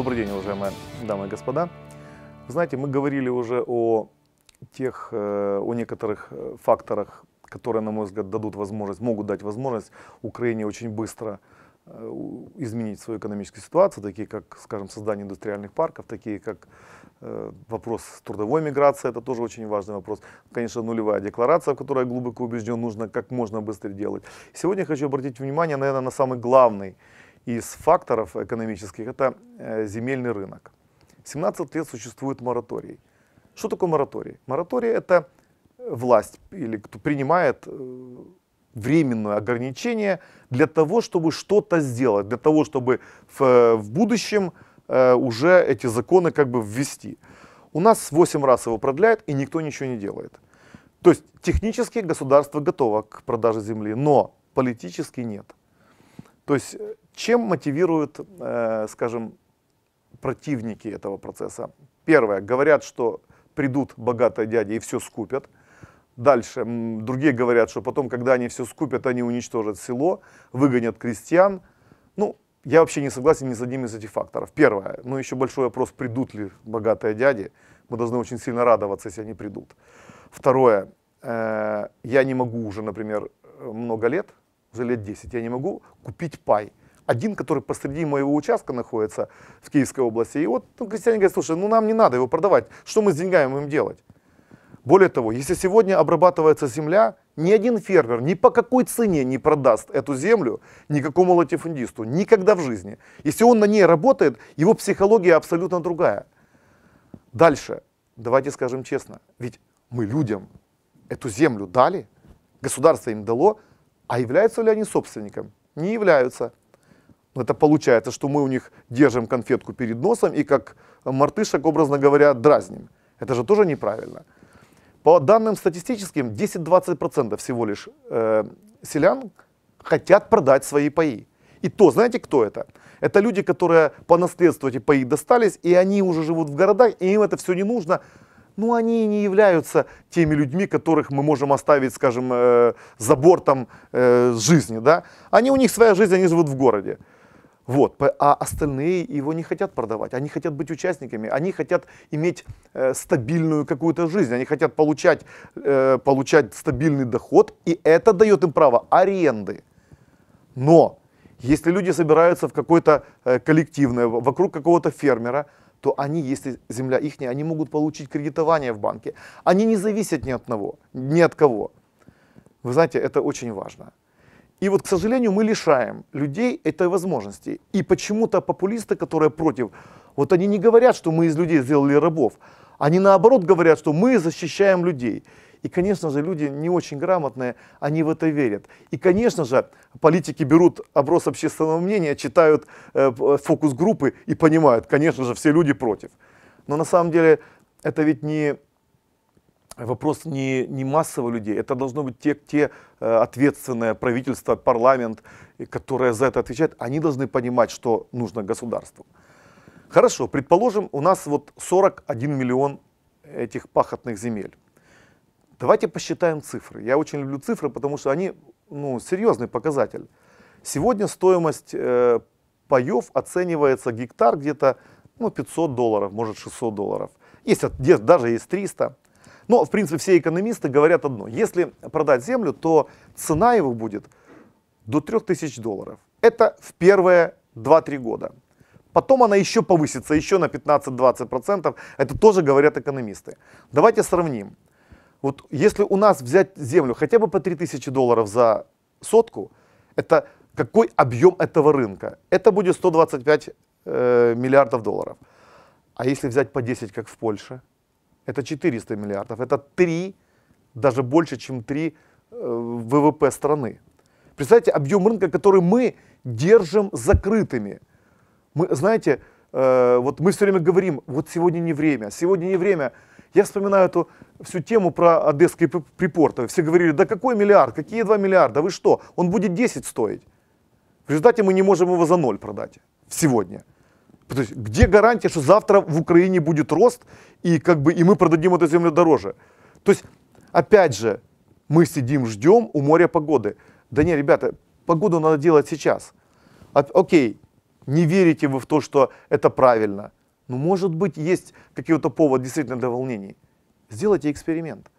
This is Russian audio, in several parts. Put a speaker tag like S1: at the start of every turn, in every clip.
S1: Добрый день, уважаемые дамы и господа. знаете, мы говорили уже о тех, э, о некоторых э, факторах, которые, на мой взгляд, дадут возможность, могут дать возможность Украине очень быстро э, изменить свою экономическую ситуацию, такие как, скажем, создание индустриальных парков, такие как вопрос трудовой миграции, это тоже очень важный вопрос. Конечно, нулевая декларация, в которой я глубоко убежден, нужно как можно быстрее делать. Сегодня хочу обратить внимание, наверное, на самый главный из факторов экономических – это э, земельный рынок. 17 лет существует мораторий. Что такое мораторий? Мораторий – это власть или кто принимает э, временное ограничение для того, чтобы что-то сделать, для того, чтобы в, э, в будущем уже эти законы как бы ввести. У нас 8 раз его продляют, и никто ничего не делает. То есть технически государство готово к продаже земли, но политически нет. То есть э, чем мотивируют, э, скажем, противники этого процесса? Первое, говорят, что придут богатые дяди и все скупят. Дальше, другие говорят, что потом, когда они все скупят, они уничтожат село, выгонят крестьян. Ну, я вообще не согласен ни с одним из этих факторов. Первое, ну еще большой вопрос, придут ли богатые дяди. Мы должны очень сильно радоваться, если они придут. Второе, э, я не могу уже, например, много лет за лет 10 я не могу купить пай. Один, который посреди моего участка находится в Киевской области. И вот ну, крестьяне говорят, слушай, ну нам не надо его продавать. Что мы с деньгами будем делать? Более того, если сегодня обрабатывается земля, ни один фермер ни по какой цене не продаст эту землю никакому латифундисту, никогда в жизни. Если он на ней работает, его психология абсолютно другая. Дальше, давайте скажем честно, ведь мы людям эту землю дали, государство им дало, а являются ли они собственником? Не являются. Это получается, что мы у них держим конфетку перед носом и как мартышек, образно говоря, дразним. Это же тоже неправильно. По данным статистическим, 10-20% всего лишь э, селян хотят продать свои паи. И то, знаете, кто это? Это люди, которые по наследству эти паи достались, и они уже живут в городах, и им это все не нужно ну они и не являются теми людьми, которых мы можем оставить, скажем, э, за бортом э, жизни, да. Они, у них своя жизнь, они живут в городе. Вот, а остальные его не хотят продавать, они хотят быть участниками, они хотят иметь э, стабильную какую-то жизнь, они хотят получать, э, получать стабильный доход, и это дает им право аренды. Но если люди собираются в какое-то э, коллективное, вокруг какого-то фермера, то они, если земля их, они могут получить кредитование в банке. Они не зависят ни от, одного, ни от кого. Вы знаете, это очень важно. И вот, к сожалению, мы лишаем людей этой возможности. И почему-то популисты, которые против, вот они не говорят, что мы из людей сделали рабов. Они наоборот говорят, что мы защищаем людей. И, конечно же, люди не очень грамотные, они в это верят. И, конечно же, политики берут оброс общественного мнения, читают э, э, фокус-группы и понимают, конечно же, все люди против. Но на самом деле это ведь не вопрос не, не массово людей, это должно быть те, те э, ответственные правительство, парламент, э, которое за это отвечает, они должны понимать, что нужно государству. Хорошо, предположим, у нас вот 41 миллион этих пахотных земель. Давайте посчитаем цифры. Я очень люблю цифры, потому что они ну, серьезный показатель. Сегодня стоимость э, паев оценивается гектар где-то ну, 500 долларов, может 600 долларов. Есть, даже есть 300. Но, в принципе, все экономисты говорят одно. Если продать землю, то цена его будет до 3000 долларов. Это в первые 2-3 года. Потом она еще повысится, еще на 15-20%. Это тоже говорят экономисты. Давайте сравним. Вот если у нас взять землю хотя бы по 3000 долларов за сотку, это какой объем этого рынка? Это будет 125 э, миллиардов долларов. А если взять по 10, как в Польше, это 400 миллиардов. Это 3, даже больше, чем 3 э, ВВП страны. Представьте, объем рынка, который мы держим закрытыми. Мы, знаете, э, вот мы все время говорим, вот сегодня не время, сегодня не время – я вспоминаю эту всю тему про одесские припорты. Все говорили, да какой миллиард, какие 2 миллиарда, вы что, он будет 10 стоить. В результате мы не можем его за ноль продать сегодня. То есть, где гарантия, что завтра в Украине будет рост, и, как бы, и мы продадим эту землю дороже? То есть, опять же, мы сидим, ждем у моря погоды. Да не, ребята, погоду надо делать сейчас. От, окей, не верите вы в то, что это правильно – ну, может быть, есть какие то повод действительно для волнений. Сделайте эксперимент.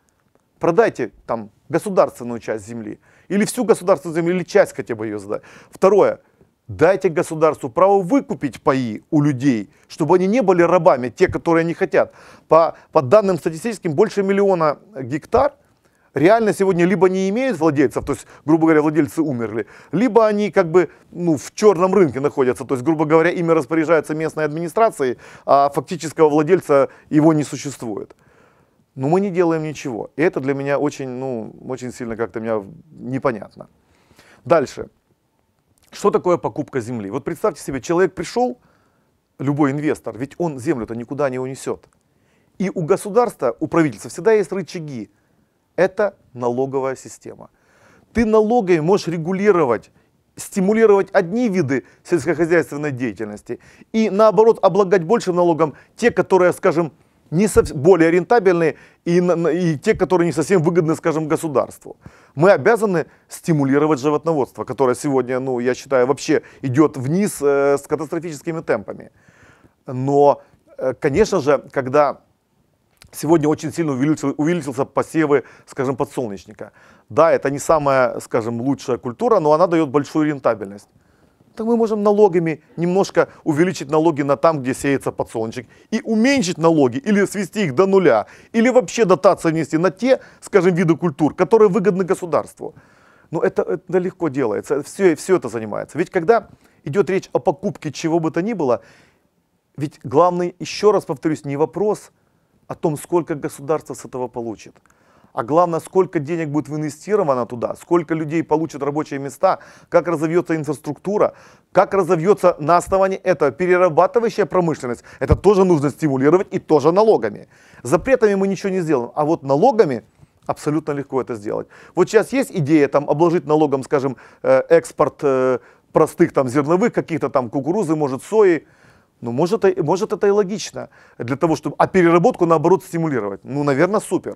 S1: Продайте там государственную часть земли, или всю государственную землю, или часть хотя бы ее сдать. Второе, дайте государству право выкупить паи у людей, чтобы они не были рабами, те, которые они хотят. По, по данным статистическим, больше миллиона гектар – реально сегодня либо не имеют владельцев, то есть, грубо говоря, владельцы умерли, либо они как бы ну, в черном рынке находятся, то есть, грубо говоря, ими распоряжается местная администрация, а фактического владельца его не существует. Но мы не делаем ничего. И это для меня очень, ну, очень сильно как-то меня непонятно. Дальше. Что такое покупка земли? Вот представьте себе, человек пришел, любой инвестор, ведь он землю-то никуда не унесет. И у государства, у правительства всегда есть рычаги – это налоговая система. Ты налогами можешь регулировать стимулировать одни виды сельскохозяйственной деятельности и наоборот облагать большим налогом те, которые, скажем, не более рентабельные и, и те, которые не совсем выгодны, скажем, государству. Мы обязаны стимулировать животноводство, которое сегодня, ну, я считаю, вообще идет вниз э, с катастрофическими темпами. Но, э, конечно же, когда Сегодня очень сильно увеличил, увеличился посевы, скажем, подсолнечника. Да, это не самая, скажем, лучшая культура, но она дает большую рентабельность. Так мы можем налогами немножко увеличить налоги на там, где сеется подсолнечник, и уменьшить налоги, или свести их до нуля, или вообще дотации внести на те, скажем, виды культур, которые выгодны государству. Но это, это легко делается, все, все это занимается. Ведь когда идет речь о покупке чего бы то ни было, ведь главный, еще раз повторюсь, не вопрос – о том, сколько государство с этого получит. А главное, сколько денег будет инвестировано туда, сколько людей получат рабочие места, как разовьется инфраструктура, как разовьется на основании этого перерабатывающая промышленность. Это тоже нужно стимулировать и тоже налогами. Запретами мы ничего не сделаем, а вот налогами абсолютно легко это сделать. Вот сейчас есть идея там обложить налогом, скажем, э, экспорт э, простых там зерновых каких-то там кукурузы, может сои, ну, может, э, может это и логично, для того, чтобы, а переработку, наоборот, стимулировать. Ну, наверное, супер.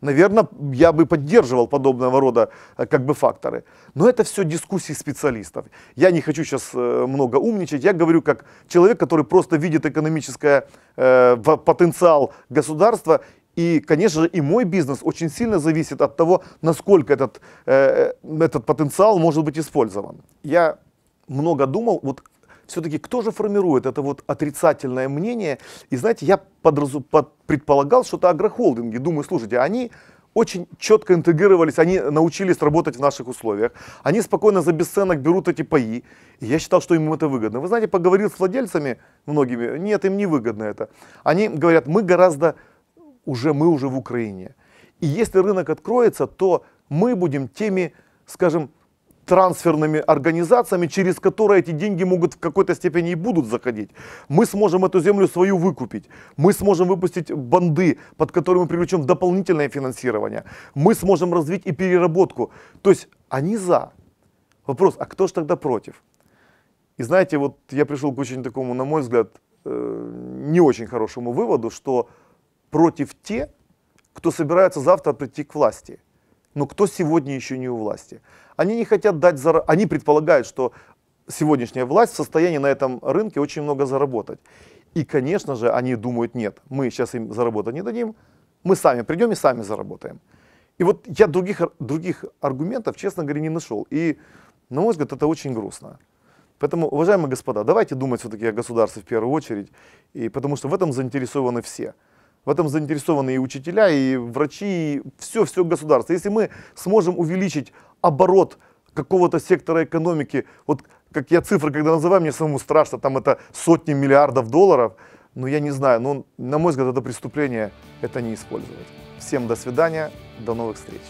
S1: Наверное, я бы поддерживал подобного рода э, как бы факторы. Но это все дискуссии специалистов. Я не хочу сейчас э, много умничать. Я говорю как человек, который просто видит экономический э, потенциал государства. И, конечно же, и мой бизнес очень сильно зависит от того, насколько этот, э, этот потенциал может быть использован. Я много думал, вот все-таки кто же формирует это вот отрицательное мнение? И знаете, я подразу, под, предполагал, что это агрохолдинги. Думаю, слушайте, они очень четко интегрировались, они научились работать в наших условиях. Они спокойно за бесценок берут эти паи. И я считал, что им это выгодно. Вы знаете, поговорил с владельцами многими, нет, им не выгодно это. Они говорят, мы гораздо уже, мы уже в Украине. И если рынок откроется, то мы будем теми, скажем, трансферными организациями, через которые эти деньги могут в какой-то степени и будут заходить. Мы сможем эту землю свою выкупить. Мы сможем выпустить банды, под которые мы привлечем дополнительное финансирование. Мы сможем развить и переработку. То есть они за. Вопрос, а кто же тогда против? И знаете, вот я пришел к очень такому, на мой взгляд, э, не очень хорошему выводу, что против те, кто собирается завтра прийти к власти – но кто сегодня еще не у власти? Они не хотят дать, зар... они предполагают, что сегодняшняя власть в состоянии на этом рынке очень много заработать. И, конечно же, они думают, нет, мы сейчас им заработать не дадим, мы сами придем и сами заработаем. И вот я других, других аргументов, честно говоря, не нашел. И, на мой взгляд, это очень грустно. Поэтому, уважаемые господа, давайте думать все-таки о государстве в первую очередь, и, потому что в этом заинтересованы все. В этом заинтересованы и учителя, и врачи, и все-все государство. Если мы сможем увеличить оборот какого-то сектора экономики, вот как я цифры когда называю, мне самому страшно, там это сотни миллиардов долларов, но я не знаю, но на мой взгляд это преступление, это не использовать. Всем до свидания, до новых встреч.